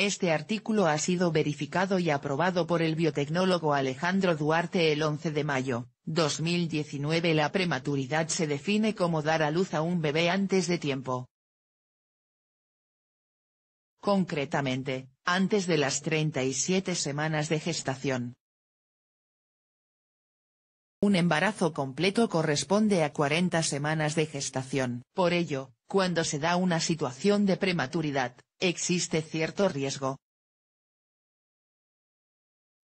Este artículo ha sido verificado y aprobado por el biotecnólogo Alejandro Duarte el 11 de mayo, 2019 La prematuridad se define como dar a luz a un bebé antes de tiempo. Concretamente, antes de las 37 semanas de gestación. Un embarazo completo corresponde a 40 semanas de gestación. Por ello, cuando se da una situación de prematuridad, existe cierto riesgo.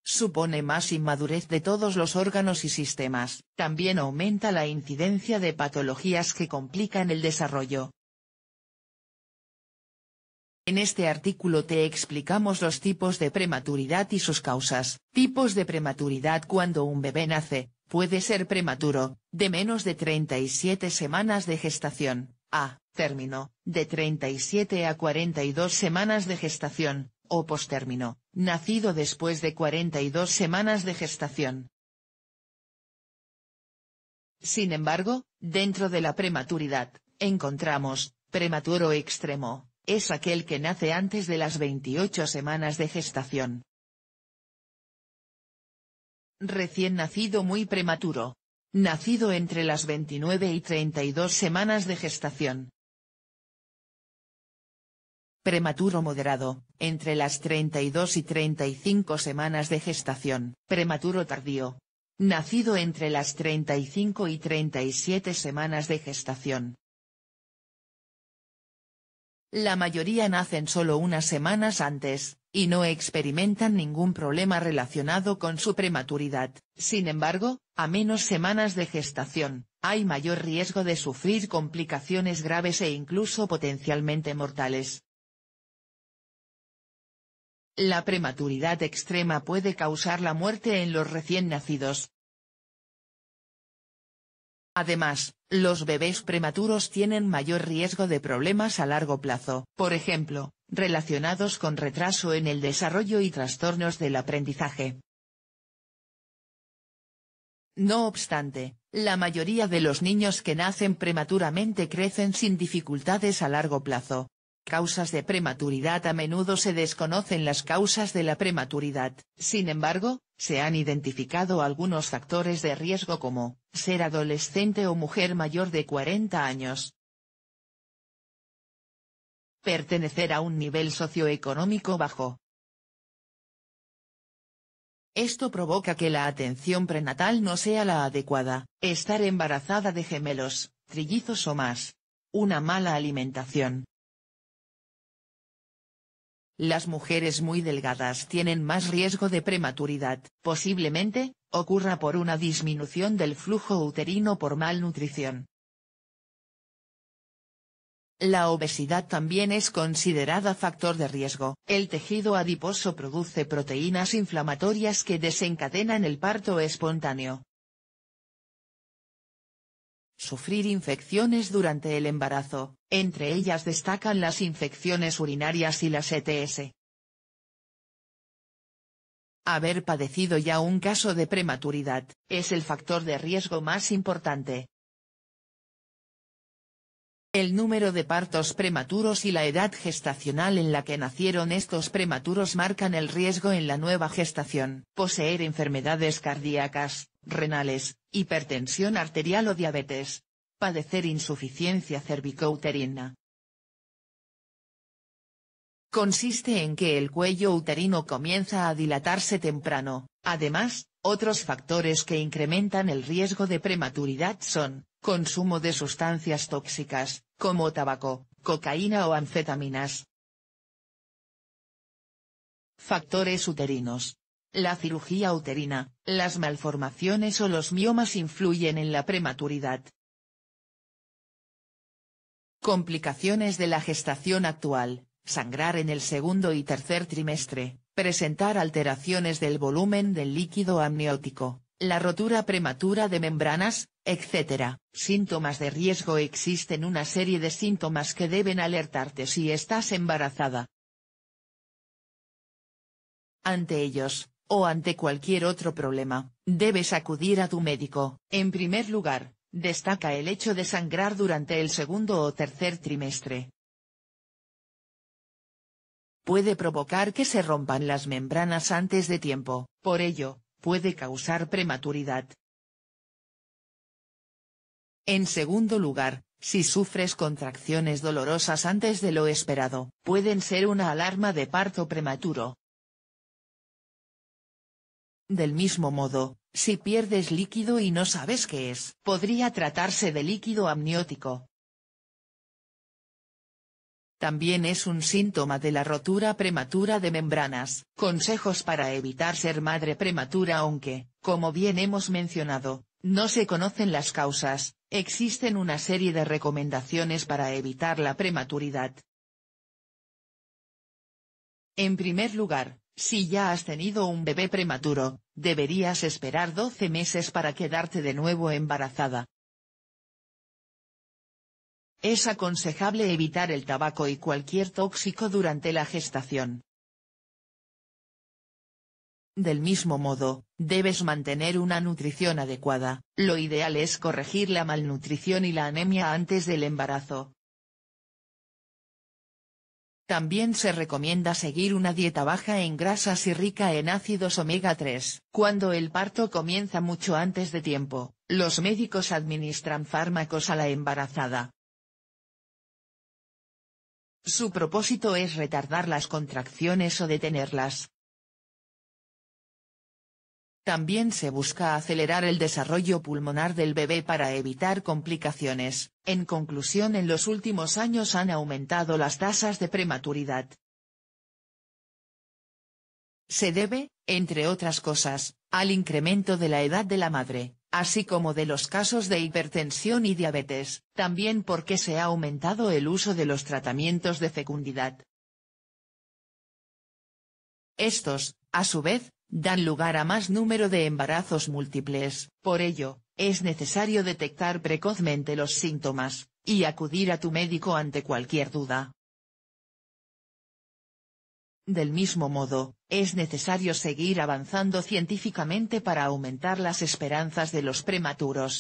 Supone más inmadurez de todos los órganos y sistemas, también aumenta la incidencia de patologías que complican el desarrollo. En este artículo te explicamos los tipos de prematuridad y sus causas. Tipos de prematuridad cuando un bebé nace, puede ser prematuro, de menos de 37 semanas de gestación, a término, de 37 a 42 semanas de gestación, o postérmino, nacido después de 42 semanas de gestación. Sin embargo, dentro de la prematuridad, encontramos, prematuro extremo, es aquel que nace antes de las 28 semanas de gestación. Recién nacido muy prematuro. Nacido entre las 29 y 32 semanas de gestación prematuro moderado, entre las 32 y 35 semanas de gestación, prematuro tardío. Nacido entre las 35 y 37 semanas de gestación. La mayoría nacen solo unas semanas antes, y no experimentan ningún problema relacionado con su prematuridad. Sin embargo, a menos semanas de gestación, hay mayor riesgo de sufrir complicaciones graves e incluso potencialmente mortales. La prematuridad extrema puede causar la muerte en los recién nacidos. Además, los bebés prematuros tienen mayor riesgo de problemas a largo plazo, por ejemplo, relacionados con retraso en el desarrollo y trastornos del aprendizaje. No obstante, la mayoría de los niños que nacen prematuramente crecen sin dificultades a largo plazo, Causas de prematuridad A menudo se desconocen las causas de la prematuridad, sin embargo, se han identificado algunos factores de riesgo como, ser adolescente o mujer mayor de 40 años. Pertenecer a un nivel socioeconómico bajo. Esto provoca que la atención prenatal no sea la adecuada, estar embarazada de gemelos, trillizos o más. Una mala alimentación, las mujeres muy delgadas tienen más riesgo de prematuridad, posiblemente, ocurra por una disminución del flujo uterino por malnutrición. La obesidad también es considerada factor de riesgo. El tejido adiposo produce proteínas inflamatorias que desencadenan el parto espontáneo sufrir infecciones durante el embarazo, entre ellas destacan las infecciones urinarias y las ETS. Haber padecido ya un caso de prematuridad, es el factor de riesgo más importante, el número de partos prematuros y la edad gestacional en la que nacieron estos prematuros marcan el riesgo en la nueva gestación. Poseer enfermedades cardíacas, renales, hipertensión arterial o diabetes. Padecer insuficiencia cervicouterina. Consiste en que el cuello uterino comienza a dilatarse temprano. Además, otros factores que incrementan el riesgo de prematuridad son, consumo de sustancias tóxicas, como tabaco, cocaína o anfetaminas. Factores uterinos. La cirugía uterina, las malformaciones o los miomas influyen en la prematuridad. Complicaciones de la gestación actual, sangrar en el segundo y tercer trimestre, presentar alteraciones del volumen del líquido amniótico, la rotura prematura de membranas, etc. Síntomas de riesgo Existen una serie de síntomas que deben alertarte si estás embarazada. Ante ellos, o ante cualquier otro problema, debes acudir a tu médico. En primer lugar, destaca el hecho de sangrar durante el segundo o tercer trimestre. Puede provocar que se rompan las membranas antes de tiempo, por ello, Puede causar prematuridad. En segundo lugar, si sufres contracciones dolorosas antes de lo esperado, pueden ser una alarma de parto prematuro. Del mismo modo, si pierdes líquido y no sabes qué es, podría tratarse de líquido amniótico. También es un síntoma de la rotura prematura de membranas. Consejos para evitar ser madre prematura aunque, como bien hemos mencionado, no se conocen las causas, existen una serie de recomendaciones para evitar la prematuridad. En primer lugar, si ya has tenido un bebé prematuro, deberías esperar 12 meses para quedarte de nuevo embarazada. Es aconsejable evitar el tabaco y cualquier tóxico durante la gestación. Del mismo modo, debes mantener una nutrición adecuada, lo ideal es corregir la malnutrición y la anemia antes del embarazo. También se recomienda seguir una dieta baja en grasas y rica en ácidos omega 3. Cuando el parto comienza mucho antes de tiempo, los médicos administran fármacos a la embarazada, su propósito es retardar las contracciones o detenerlas. También se busca acelerar el desarrollo pulmonar del bebé para evitar complicaciones. En conclusión en los últimos años han aumentado las tasas de prematuridad. Se debe, entre otras cosas, al incremento de la edad de la madre, así como de los casos de hipertensión y diabetes, también porque se ha aumentado el uso de los tratamientos de fecundidad. Estos, a su vez, dan lugar a más número de embarazos múltiples, por ello, es necesario detectar precozmente los síntomas, y acudir a tu médico ante cualquier duda. Del mismo modo, es necesario seguir avanzando científicamente para aumentar las esperanzas de los prematuros,